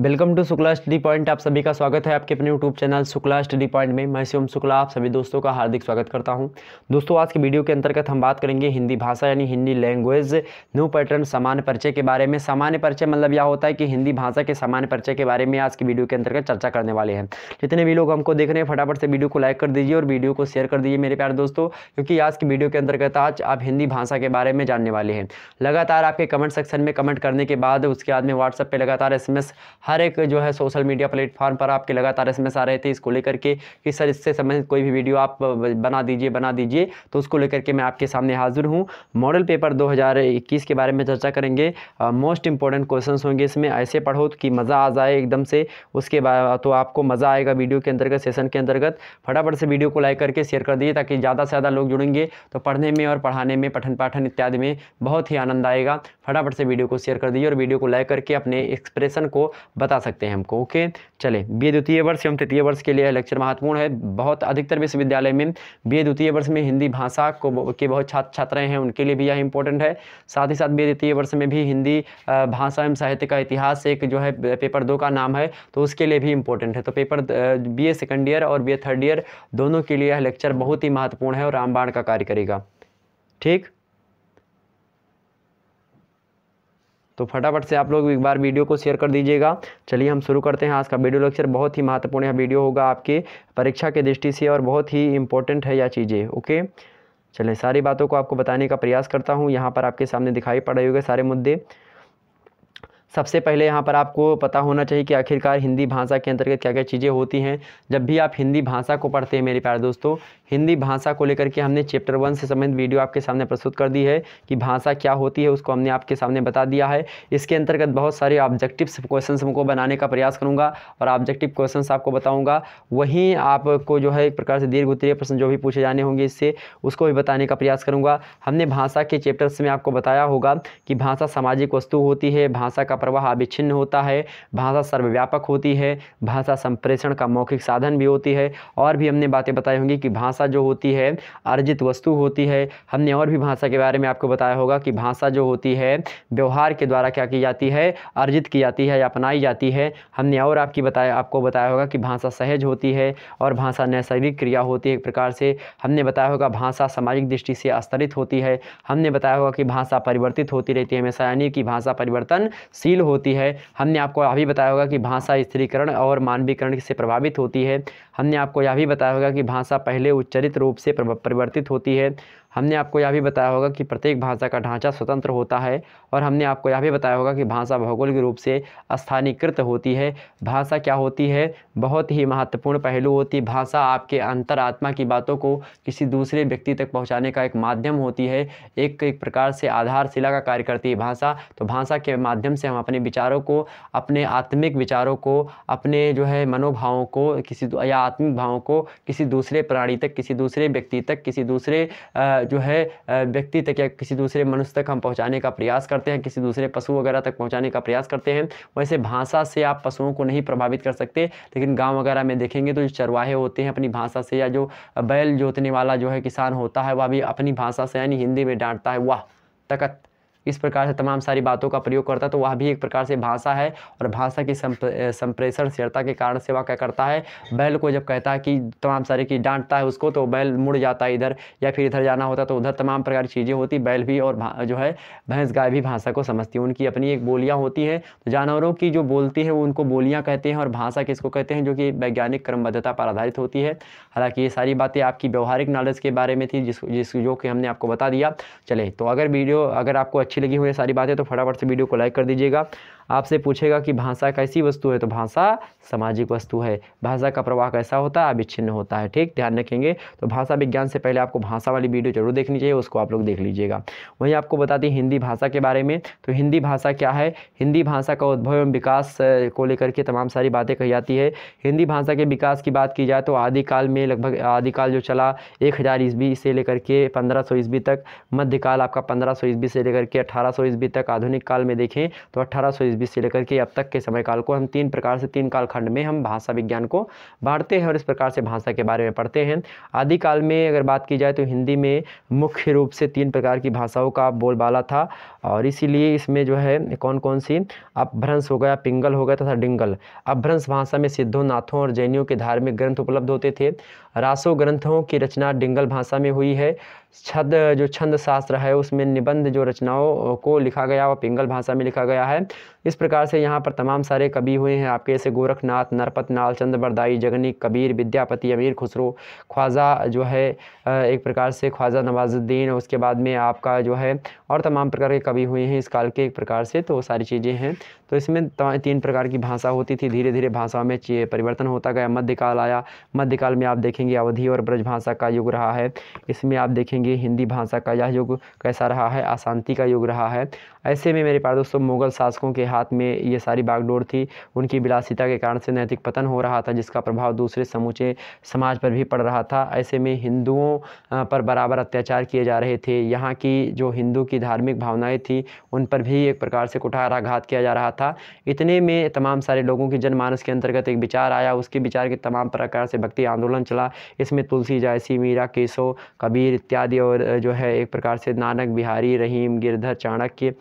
welcome to Shukla study point आप सभी का स्वागत है आपके अपने YouTube channel Shukla study point में मैं शिवम शुक्ला आप सभी दोस्तों का हार्दिक स्वागत करता हूं दोस्तों आज के वीडियो के अंतर्गत हम बात करेंगे हिंदी भाषा यानी हिंदी लैंग्वेज न्यू पैटर्न सामान्य परिचय के बारे में सामान्य परिचय मतलब यह होता है कि हिंदी भाषा के सामान्य परिचय के बारे में आज की वीडियो के अंतर्गत चर्चा करने वाले हैं जितने भी लोग हमको देख रहे हैं फटाफट से वीडियो को लाइक कर दीजिए और वीडियो को शेयर कर दीजिए मेरे प्यार दोस्तों क्योंकि आज की वीडियो के अंतर्गत आज आप हिंदी भाषा के बारे में जानने वाले हैं लगातार आपके कमेंट सेक्शन में कमेंट करने के बाद उसके बाद में व्हाट्सएप पर लगातार एस हर एक जो है सोशल मीडिया प्लेटफॉर्म पर आपके लगातार एस आ रहे थे इसको लेकर के कि सर इससे संबंधित कोई भी वीडियो आप बना दीजिए बना दीजिए तो उसको लेकर के मैं आपके सामने हाजिर हूँ मॉडल पेपर दो के बारे में चर्चा करेंगे मोस्ट इंपॉर्टेंट क्वेश्चन होंगे इसमें ऐसे पढ़ो कि मज़ा आ जाए एकदम से उसके बाद तो आपको मज़ा आएगा वीडियो के अंतर्गत सेशन के अंतर्गत फटाफट से वीडियो को लाइक करके शेयर कर दीजिए ताकि ज़्यादा से ज़्यादा लोग जुड़ेंगे तो पढ़ने में और पढ़ाने में पठन पाठन इत्यादि में बहुत ही आनंद आएगा फटाफट से वीडियो को शेयर कर दीजिए और वीडियो को लाइक करके अपने एक्सप्रेशन को बता सकते हैं हमको ओके चले बी द्वितीय वर्ष एवं तृतीय वर्ष के लिए लेक्चर महत्वपूर्ण है बहुत अधिकतर विश्वविद्यालय में बी ए द्वितीय वर्ष में हिंदी भाषा को के बहुत छात्र छात्राएँ हैं उनके लिए भी यह इंपॉर्टेंट है साथ ही साथ बी द्वितीय वर्ष में भी हिंदी भाषा एवं साहित्य का इतिहास एक जो है पेपर दो का नाम है तो उसके लिए भी इंपॉर्टेंट है तो paper B A second year और बी ए थर्ड ईयर दोनों के लिए यह लेक्चर बहुत ही महत्वपूर्ण है और रामबाण का कार्य करेगा ठीक तो फटाफट से आप लोग एक बार वीडियो को शेयर कर दीजिएगा चलिए हम शुरू करते हैं आज का वीडियो लेक्चर बहुत ही महत्वपूर्ण यह वीडियो होगा आपके परीक्षा के दृष्टि से और बहुत ही इंपॉर्टेंट है यह चीज़ें ओके चलें सारी बातों को आपको बताने का प्रयास करता हूँ यहाँ पर आपके सामने दिखाई पड़ रहे होंगे सारे मुद्दे सबसे पहले यहाँ पर आपको पता होना चाहिए कि आखिरकार हिंदी भाषा के अंतर्गत क्या क्या चीज़ें होती हैं जब भी आप हिंदी भाषा को पढ़ते हैं मेरे प्यारे दोस्तों हिंदी भाषा को लेकर के हमने चैप्टर वन से संबंधित वीडियो आपके सामने प्रस्तुत कर दी है कि भाषा क्या होती है उसको हमने आपके सामने बता दिया है इसके अंतर्गत बहुत सारे ऑब्जेक्टिव्स क्वेश्चन हमको बनाने का प्रयास करूँगा और ऑब्जेक्टिव क्वेश्चन आपको बताऊँगा वहीं आपको जो है एक प्रकार से दीर्घ उत्तरीय प्रश्न जो भी पूछे जाने होंगे इससे उसको भी बताने का प्रयास करूँगा हमने भाषा के चैप्टर्स में आपको बताया होगा कि भाषा सामाजिक वस्तु होती है भाषा का प्रवाह अभिच्छिन्न होता है भाषा सर्वव्यापक होती है भाषा संप्रेषण का मौखिक साधन भी होती है और भी हमने बातें बताई होंगी कि भाषा जो होती है अर्जित वस्तु होती है हमने और भी भाषा के बारे में आपको बताया होगा कि भाषा जो होती है व्यवहार के द्वारा क्या की जाती है अर्जित की जाती है या अपनाई जाती है हमने और आपकी बताया आपको बताया होगा कि भाषा सहज होती है और भाषा नैसर्गिक क्रिया होती है एक प्रकार से हमने बताया होगा भाषा सामाजिक दृष्टि से अस्तरित होती है हमने बताया होगा कि भाषा परिवर्तित होती रहती है हमेशा यानी कि भाषा परिवर्तनशील गतिशील होती है हमने आपको अभी बताया होगा कि भाषा स्त्रीकरण और मानवीकरण से प्रभावित होती है हमने आपको यह भी बताया होगा कि भाषा पहले उच्चरित रूप से परिवर्तित होती है हमने आपको यह भी बताया होगा कि प्रत्येक भाषा का ढांचा स्वतंत्र होता है और हमने आपको यह भी बताया होगा कि भाषा भौगोलिक रूप से स्थानीकृत होती है भाषा क्या होती है बहुत ही महत्वपूर्ण पहलू होती है भाषा आपके अंतरात्मा की बातों को किसी दूसरे व्यक्ति तक पहुँचाने का एक माध्यम होती है एक एक प्रकार से आधारशिला का कार्य करती है भाषा तो भाषा के माध्यम से हम अपने विचारों को अपने आत्मिक विचारों को अपने जो है मनोभावों को किसी या आत्मिक भावों को किसी दूसरे प्राणी तक किसी दूसरे व्यक्ति तक किसी दूसरे आ, जो है व्यक्ति तक या किसी दूसरे मनुष्य तक हम पहुँचाने का प्रयास करते हैं किसी दूसरे पशु वगैरह तक पहुँचाने का प्रयास करते हैं वैसे भाषा से आप पशुओं को नहीं प्रभावित कर सकते लेकिन गाँव वगैरह में देखेंगे तो जो चरवाहे होते हैं अपनी भाषा से या जो बैल जोतने वाला जो है किसान होता है वह भी अपनी भाषा से यानी हिंदी में डांटता है वाह तकत इस प्रकार से तमाम सारी बातों का प्रयोग करता है तो वह भी एक प्रकार से भाषा है और भाषा की संप्रेषण शेरता के कारण से वह क्या करता है बैल को जब कहता है कि तमाम सारे की डांटता है उसको तो बैल मुड़ जाता है इधर या फिर इधर जाना होता तो उधर तमाम प्रकार की चीज़ें होती बैल भी और जो है भैंस गाय भी भाषा को समझती है उनकी अपनी एक बोलियाँ होती हैं तो जानवरों की जो बोलती हैं वो उनको बोलियाँ कहते हैं और भाषा किसको कहते हैं जो कि वैज्ञानिक क्रमबद्धता पर आधारित होती है हालाँकि ये सारी बातें आपकी व्यवहारिक नॉलेज के बारे में थी जिस जिस जो कि हमने आपको बता दिया चले तो अगर वीडियो अगर आपको अच्छी लगी हो ये सारी बातें तो फटाफट से वीडियो को लाइक कर दीजिएगा आपसे पूछेगा कि भाषा कैसी वस्तु है तो भाषा सामाजिक वस्तु है भाषा का प्रवाह कैसा होता है अविच्छिन्न होता है ठीक ध्यान रखेंगे तो भाषा विज्ञान से पहले आपको भाषा वाली वीडियो जरूर देखनी चाहिए उसको आप लोग देख लीजिएगा वहीं आपको बताती हिंदी भाषा के बारे में तो हिंदी भाषा क्या है हिंदी भाषा का उद्भव एवं विकास को लेकर के तमाम सारी बातें कही जाती है हिंदी भाषा के विकास की बात की जाए तो आदिकाल में लगभग आदिकाल जो चला एक हज़ार ईस्वी से लेकर के पंद्रह सौ ईस्वी तक मध्यकाल आपका पंद्रह सौ ईस्वी से लेकर के अठारह सौ ईस्वी तक आधुनिक काल में देखें तो अठारह सौ ईस्वी बीस से लेकर के अब तक के समय काल को हम तीन प्रकार से तीन कालखंड में हम भाषा विज्ञान को बांटते हैं और इस प्रकार से भाषा के बारे में पढ़ते हैं आदिकाल में अगर बात की जाए तो हिंदी में मुख्य रूप से तीन प्रकार की भाषाओं का बोलबाला था और इसीलिए इसमें जो है कौन कौन सी अपभ्रंश हो गया पिंगल हो गया तथा डिंगल अपभ्रंश भाषा में सिद्धों नाथों और जैनियों के धार्मिक ग्रंथ उपलब्ध होते थे रासो ग्रंथों की रचना डिंगल भाषा में हुई है छद जो छंद शास्त्र है उसमें निबंध जो रचनाओं को लिखा गया वह पिंगल भाषा में लिखा गया है इस प्रकार से यहाँ पर तमाम सारे कवि हुए हैं आपके जैसे गोरखनाथ नरपत नाल चंद बरदाई जगनी कबीर विद्यापति अमीर खुसरो ख्वाजा जो है एक प्रकार से ख्वाजा नवाजुद्दीन उसके बाद में आपका जो है और तमाम प्रकार के कवि हुए हैं इस काल के एक प्रकार से तो सारी चीज़ें हैं तो इसमें तीन प्रकार की भाषा होती थी धीरे धीरे भाषाओं में परिवर्तन होता गया मध्यकाल आया मध्यकाल में आप देखेंगे अवधि और ब्रजभाषा का युग रहा है इसमें आप देखेंगे देखेंगे हिंदी भाषा का यह युग कैसा रहा है अशांति का युग रहा है ऐसे में मेरे प्यार दोस्तों मुगल शासकों के हाथ में ये सारी बागडोर थी उनकी विलासिता के कारण से नैतिक पतन हो रहा था जिसका प्रभाव दूसरे समूचे समाज पर भी पड़ रहा था ऐसे में हिंदुओं पर बराबर अत्याचार किए जा रहे थे यहाँ की जो हिंदू की धार्मिक भावनाएँ थी उन पर भी एक प्रकार से कुठाराघात किया जा रहा था इतने में तमाम सारे लोगों के जनमानस के अंतर्गत एक विचार आया उसके विचार के तमाम प्रकार से भक्ति आंदोलन चला इसमें तुलसी जायसी मीरा केसो कबीर इत्यादि आदि और जो है एक प्रकार से नानक बिहारी रहीम गिरधर चाणक्य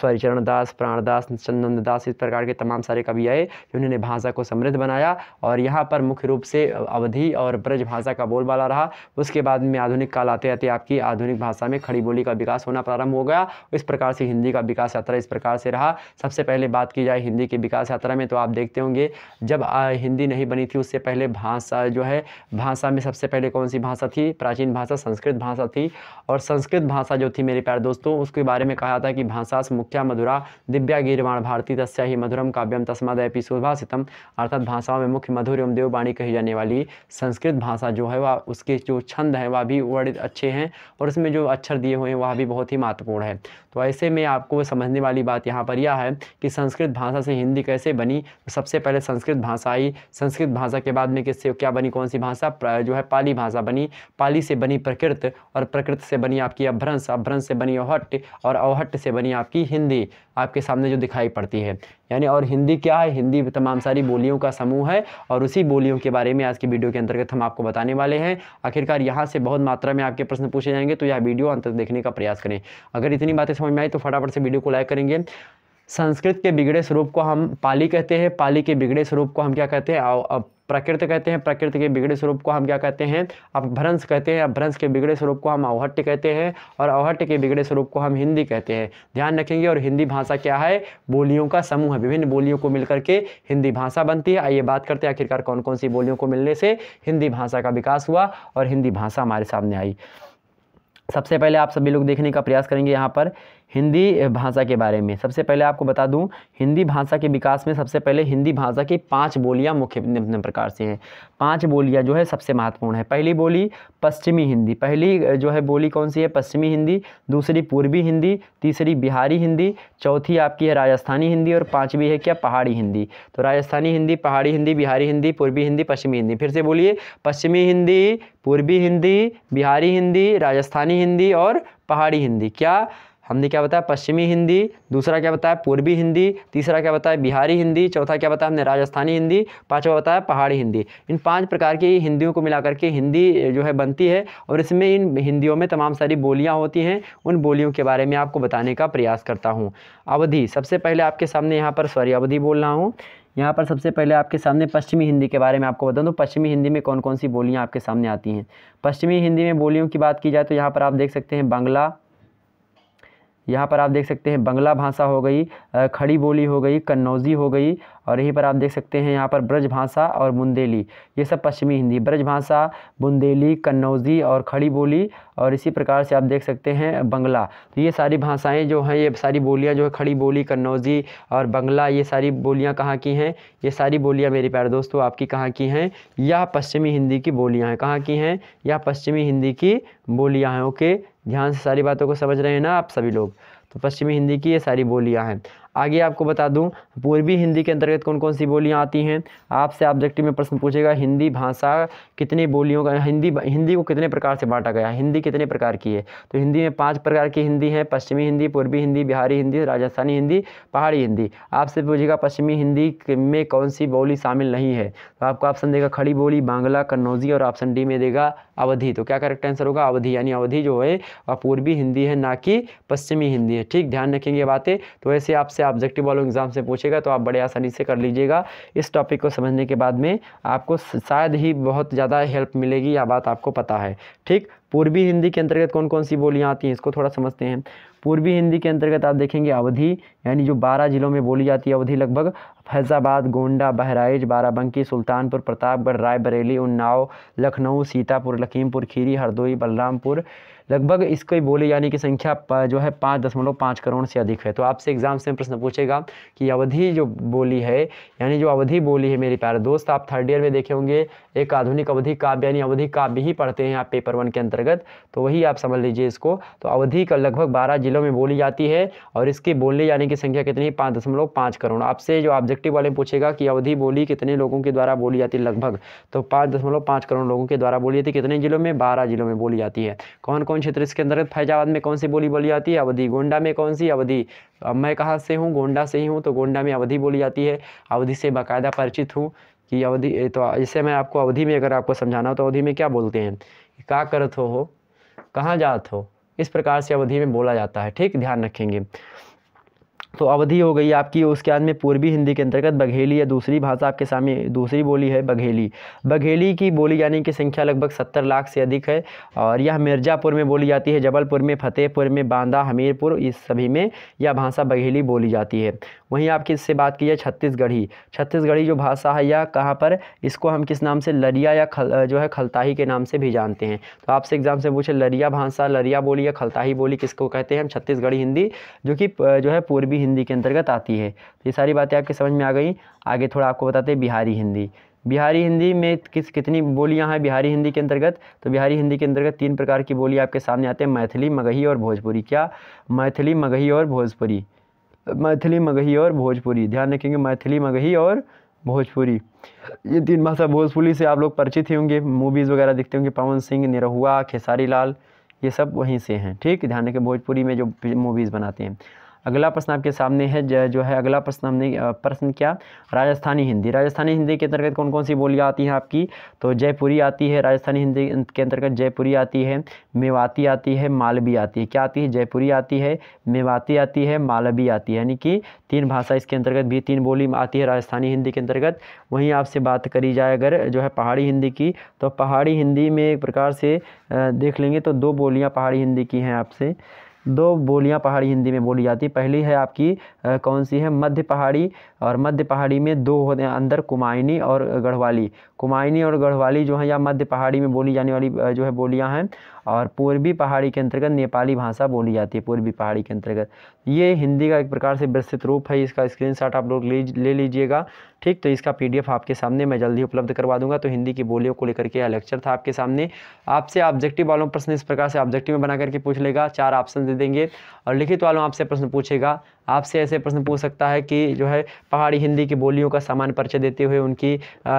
सॉरी चरणदास प्राणदास चंदनदास इस प्रकार के तमाम सारे कवि आए जिन्होंने भाषा को समृद्ध बनाया और यहाँ पर मुख्य रूप से अवधि और ब्रज भाषा का बोलबाला रहा उसके बाद में आधुनिक काल आते आते आपकी आधुनिक भाषा में खड़ी बोली का विकास होना प्रारंभ हो गया इस प्रकार से हिंदी का विकास यात्रा इस प्रकार से रहा सबसे पहले बात की जाए हिंदी के विकास यात्रा में तो आप देखते होंगे जब हिंदी नहीं बनी थी उससे पहले भाषा जो है भाषा में सबसे पहले कौन सी भाषा थी प्राचीन भाषा संस्कृत भाषा थी थी और संस्कृत भाषा जो थी मेरे प्यारे दोस्तों उसके बारे में कहा था कि भाषा मुख्या मधुरा दिव्या गिरवाण भारती तस्या ही मधुरम काव्यम तस्माद एपी सुभाषितम अर्थात भाषाओं में मुख्य मधुर एवं देववाणी कही जाने वाली संस्कृत भाषा जो है वह उसके जो छंद हैं वह भी वर्णित अच्छे हैं और उसमें जो अक्षर दिए हुए हैं वह भी बहुत ही महत्वपूर्ण है तो ऐसे में आपको समझने वाली बात यहाँ पर यह है कि संस्कृत भाषा से हिंदी कैसे बनी सबसे पहले संस्कृत भाषा आई संस्कृत भाषा के बाद में किससे क्या बनी कौन सी भाषा जो है पाली भाषा बनी पाली से बनी प्रकृत और प्रकृत से बनी आपकी अभ्रंश अभ्रंश से बनी औहट और औहट से बनी आपकी हिंदी आपके सामने जो दिखाई पड़ती है यानी और हिंदी क्या है हिंदी तमाम सारी बोलियों का समूह है और उसी बोलियों के बारे में आज की वीडियो के अंतर्गत हम आपको बताने वाले हैं आखिरकार यहाँ से बहुत मात्रा में आपके प्रश्न पूछे जाएंगे तो यह वीडियो अंत तक देखने का प्रयास करें अगर इतनी बातें समझ में आई तो फटाफट से वीडियो को लाइक करेंगे संस्कृत के बिगड़े स्वरूप को हम पाली कहते हैं पाली के बिगड़े स्वरूप को हम क्या कहते हैं प्रकृति कहते हैं प्रकृति के बिगड़े स्वरूप को हम क्या कहते हैं अब भ्रंश कहते हैं भ्रंश के बिगड़े स्वरूप को हम अवहट्य कहते हैं और अवहट्य के बिगड़े स्वरूप को हम हिंदी कहते हैं ध्यान रखेंगे और हिंदी भाषा क्या है बोलियों का समूह है विभिन्न बोलियों को मिलकर के हिंदी भाषा बनती है आइए बात करते हैं आखिरकार कौन कौन सी बोलियों को मिलने से हिंदी भाषा का विकास हुआ और हिंदी भाषा हमारे सामने आई सबसे पहले आप सभी लोग देखने का प्रयास करेंगे यहाँ पर हिंदी भाषा के बारे में सबसे पहले आपको बता दूं हिंदी भाषा के विकास में सबसे पहले हिंदी भाषा की पांच बोलियां मुख्य निम्न प्रकार से हैं पांच बोलियां जो है सबसे महत्वपूर्ण है पहली बोली पश्चिमी हिंदी पहली जो है बोली कौन सी है पश्चिमी हिंदी दूसरी पूर्वी हिंदी तीसरी बिहारी हिंदी चौथी आपकी है राजस्थानी हिंदी और पाँचवीं है क्या पहाड़ी हिंदी तो राजस्थानी हिंदी पहाड़ी हिंदी बिहारी हिंदी पूर्वी हिंदी पश्चिमी हिंदी फिर से बोलिए पश्चिमी हिंदी पूर्वी हिंदी बिहारी हिंदी राजस्थानी हिंदी और पहाड़ी हिंदी क्या हमने क्या बताया पश्चिमी हिंदी दूसरा क्या बताया पूर्वी हिंदी तीसरा क्या बताया बिहारी हिंदी चौथा क्या बताया हमने राजस्थानी हिंदी पांचवा बताया पहाड़ी हिंदी इन पांच प्रकार की हिंदियों को मिलाकर के हिंदी जो है बनती है और इसमें इन हिंदियों में तमाम सारी बोलियाँ होती हैं उन बोलियों के बारे में आपको बताने का प्रयास करता हूँ अवधि सबसे पहले आपके सामने यहाँ पर सॉरी अवधि बोल रहा हूँ यहाँ पर सबसे पहले आपके सामने पश्चिमी हिंदी के बारे में आपको बता दूँ पश्चिमी हिंदी में कौन कौन सी बोलियाँ आपके सामने आती हैं पश्चिमी हिंदी में बोलियों की बात की जाए तो यहाँ पर आप देख सकते हैं बांग्ला यहाँ पर आप देख सकते हैं बंगला भाषा हो गई खड़ी बोली हो गई कन्नौजी हो गई और यहीं पर आप देख सकते हैं यहाँ पर ब्रज भाषा और बुंदेली ये सब पश्चिमी हिंदी ब्रज भाषा बुंदेली कन्नौजी और खड़ी बोली और इसी प्रकार से आप देख सकते हैं बंगला तो ये सारी भाषाएं जो हैं ये सारी बोलियां जो है खड़ी बोली कन्नौजी और बंगला ये सारी बोलियां कहाँ की हैं ये सारी बोलियां मेरे प्यारे दोस्तों आपकी कहाँ की हैं यह पश्चिमी हिंदी की बोलियां हैं कहाँ की हैं यह पश्चिमी हिंदी की बोलियाँ हैं ओके ध्यान से सारी बातों को समझ रहे हैं ना आप सभी लोग तो पश्चिमी हिंदी की ये सारी बोलियाँ हैं आगे आपको बता दूं पूर्वी हिंदी के अंतर्गत कौन कौन सी बोलियां आती हैं आपसे ऑब्जेक्टिव में प्रश्न पूछेगा हिंदी भाषा कितनी बोलियों का हिंदी हिंदी को कितने प्रकार से बांटा गया हिंदी कितने प्रकार की है तो हिंदी में पाँच प्रकार की हिंदी है पश्चिमी हिंदी पूर्वी हिंदी बिहारी हिंदी राजस्थानी हिंदी पहाड़ी हिंदी आपसे पूछेगा पश्चिमी हिंदी में कौन सी बोली शामिल नहीं है तो आपको ऑप्शन देगा खड़ी बोली बांग्ला कन्नौजी और ऑप्शन डी में देगा अवधि तो क्या करेक्ट आंसर होगा अवधि यानी अवधि जो है वह पूर्वी हिंदी है ना कि पश्चिमी हिंदी है ठीक ध्यान रखेंगे बातें तो ऐसे आपसे ऑब्जेक्टिव वालों एग्जाम से पूछेगा तो आप बड़े आसानी से कर लीजिएगा इस टॉपिक को समझने के बाद में आपको शायद ही बहुत ज़्यादा हेल्प मिलेगी यह बात आपको पता है ठीक पूर्वी हिंदी के अंतर्गत कौन कौन सी बोलियाँ आती हैं इसको थोड़ा समझते हैं पूर्वी हिंदी के अंतर्गत आप देखेंगे अवधि यानी जो बारह जिलों में बोली जाती है अवधि लगभग फैज़ाबाद गोंडा बहराइच बाराबंकी सुल्तानपुर प्रतापगढ़ रायबरेली उन्नाव लखनऊ सीतापुर लखीमपुर खीरी हरदोई बलरामपुर लगभग इसके बोले यानी कि संख्या जो है पाँच दशमलव पाँच करोड़ से अधिक है तो आपसे एग्जाम से प्रश्न पूछेगा कि अवधि जो बोली है यानी जो अवधि बोली है मेरे प्यारे दोस्त आप थर्ड ईयर में देखे होंगे एक आधुनिक अवधि काव्य यानी अवधि काव्य ही पढ़ते हैं आप पेपर वन के अंतर्गत तो वही आप समझ लीजिए इसको तो अवधि का लगभग बारह जिलों में बोली जाती है और इसकी बोली यानी कि संख्या कितनी पाँच दशमलव पाँच करोड़ आपसे जो ऑब्जेक्टिव वाले पूछेगा कि अवधि बोली कितने लोगों के द्वारा बोली जाती है लगभग तो पाँच दशमलव पाँच करोड़ लोगों के द्वारा बोली जाती है कितने जिलों में बारह जिलों में बोली जाती है कौन कौन कौन क्षेत्र इसके अंदर फैजाबाद में कौन सी बोली बोली जाती है अवधि गोंडा में कौन सी अवधि मैं कहाँ से हूँ गोंडा से ही हूँ तो गोंडा में अवधि बोली जाती है अवधि से बाकायदा परिचित हूँ कि अवधि तो इसे मैं आपको अवधि में अगर आपको समझाना हो तो अवधि में क्या बोलते हैं का करत हो, हो कहाँ जात हो इस प्रकार से अवधि में बोला जाता है ठीक ध्यान रखेंगे तो अवधि हो गई आपकी उसके बाद में पूर्वी हिंदी के अंतर्गत बघेली या दूसरी भाषा आपके सामने दूसरी बोली है बघेली बघेली की बोली जाने की संख्या लगभग सत्तर लाख से अधिक है और यह मिर्ज़ापुर में बोली जाती है जबलपुर में फतेहपुर में बांदा हमीरपुर इस सभी में यह भाषा बघेली बोली जाती है वहीं आप किससे बात की जाए छत्तीसगढ़ी छत्तीसगढ़ी जो भाषा है यह कहाँ पर इसको हम किस नाम से लरिया या खल जो है खलताही के नाम से भी जानते हैं तो आपसे एग्जाम से पूछे लरिया भाषा लरिया बोली या खलताही बोली किसको कहते हैं हम छत्तीसगढ़ी हिंदी जो कि जो है पूर्वी हिंदी के अंतर्गत आती है तो ये सारी बातें आपकी समझ में आ गई आगे थोड़ा आपको बताते हैं बिहारी हिंदी बिहारी हिंदी में किस कितनी बोलियां हैं बिहारी हिंदी के अंतर्गत तो बिहारी हिंदी के अंतर्गत तीन प्रकार की बोली आपके सामने आते हैं मैथिली मगही और भोजपुरी क्या मैथिली मगही और भोजपुरी मैथिली मगही और भोजपुरी ध्यान रखेंगे मैथिली मगही और भोजपुरी ये तीन भाषा भोजपुरी से आप लोग परिचित ही होंगे मूवीज़ वगैरह देखते होंगे पवन सिंह निरहुआ खेसारी लाल ये सब वहीं से हैं ठीक ध्यान रखें भोजपुरी में जो मूवीज़ बनाते हैं अगला प्रश्न आपके सामने है जो है अगला प्रश्न हमने प्रश्न क्या राजस्थानी हिंदी राजस्थानी हिंदी के अंतर्गत कौन कौन सी बोलियाँ आती हैं आपकी तो जयपुरी आती है राजस्थानी हिंदी के अंतर्गत जयपुरी आती है मेवाती आती है मालवी आती है क्या आती है जयपुरी आती है मेवाती आती है मालवी आती है यानी कि तीन भाषा इसके अंतर्गत भी तीन बोली आती है राजस्थानी हिंदी के अंतर्गत वहीं आपसे बात करी जाए अगर जो है पहाड़ी हिंदी की तो पहाड़ी हिंदी में एक प्रकार से देख लेंगे तो दो बोलियाँ पहाड़ी हिंदी की हैं आपसे दो बोलियाँ पहाड़ी हिंदी में बोली जाती है पहली है आपकी कौन सी है मध्य पहाड़ी और मध्य पहाड़ी में दो होते हैं अंदर कुमायनी और गढ़वाली कुमायनी और गढ़वाली जो है या मध्य पहाड़ी में बोली जाने वाली जो है बोलियाँ हैं और पूर्वी पहाड़ी के अंतर्गत नेपाली भाषा बोली जाती है पूर्वी पहाड़ी के अंतर्गत ये हिंदी का एक प्रकार से विस्तृत रूप है इसका स्क्रीनशॉट आप लोग ले लीजिएगा ठीक तो इसका पीडीएफ आपके सामने मैं जल्दी उपलब्ध करवा दूंगा तो हिंदी की बोलियों को लेकर के लेक्चर था आपके सामने आपसे ऑब्जेक्टिव वालों प्रश्न इस प्रकार से ऑब्जेक्टिव में बना करके पूछ लेगा चार ऑप्शन दे देंगे और लिखित वालों आपसे प्रश्न पूछेगा आपसे ऐसे प्रश्न पूछ सकता है कि जो है पहाड़ी हिंदी की बोलियों का सामान्य परिचय देते हुए उनकी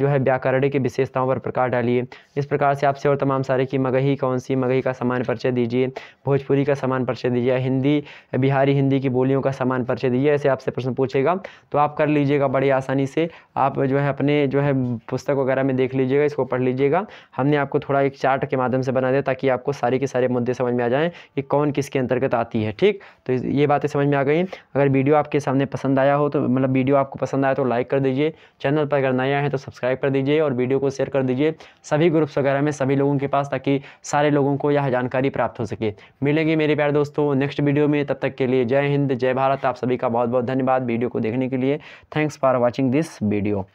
जो है व्याकरण की विशेषताओं पर प्रकार डालिए इस प्रकार से आपसे और तमाम सारे की मगही कौन सी मगही का सामान्य परिचय दीजिए भोजपुरी का सामान्य परिचय दीजिए हिंदी बिहारी हिंदी की बोलियों का सामान्य परिचय दीजिए ऐसे आपसे प्रश्न पूछेगा तो आप कर लीजिएगा बड़ी आसानी से आप जो है अपने जो है पुस्तक वगैरह में देख लीजिएगा इसको पढ़ लीजिएगा हमने आपको थोड़ा एक चार्ट के माध्यम से बना दिया ताकि आपको सारे के सारे मुद्दे समझ में आ जाएँ कि कौन किसके अंतर्गत आती है ठीक तो ये बातें समझ में आ गई अगर वीडियो आपके सामने पसंद आया हो तो मतलब वीडियो आपको पसंद आया तो लाइक कर दीजिए चैनल पर अगर नया है तो सब्सक्राइब कर दीजिए और वीडियो को शेयर कर दीजिए सभी ग्रुप्स वगैरह में सभी लोगों के पास ताकि सारे लोगों को यह जानकारी प्राप्त हो सके मिलेंगे मेरे प्यार दोस्तों नेक्स्ट वीडियो में तब तक के लिए जय हिंद जय भारत आप सभी का बहुत बहुत धन्यवाद वीडियो को देखने के लिए thanks for watching this video